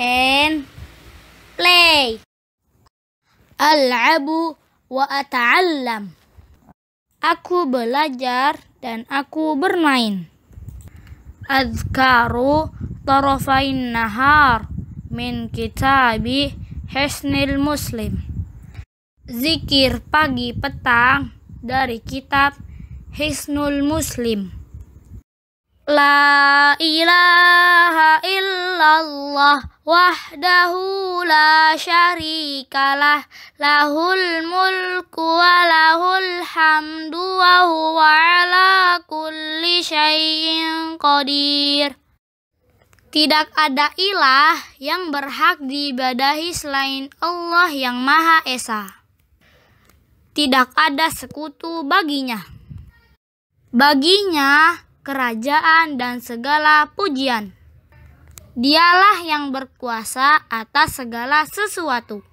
and play. Al'abu wa ata'allam. Aku belajar dan aku bermain. Azkaru tarafain nahar min kitabi Hisnil Muslim. Zikir pagi petang dari kitab Hisnul Muslim. La ilaha illallah wahdahu la syarikalah lahul mulku wa lahul hamdu wa huwa ala kulli syai'in qadir tidak ada ilah yang berhak diibadahi selain Allah yang Maha Esa. Tidak ada sekutu baginya. Baginya kerajaan dan segala pujian. Dialah yang berkuasa atas segala sesuatu.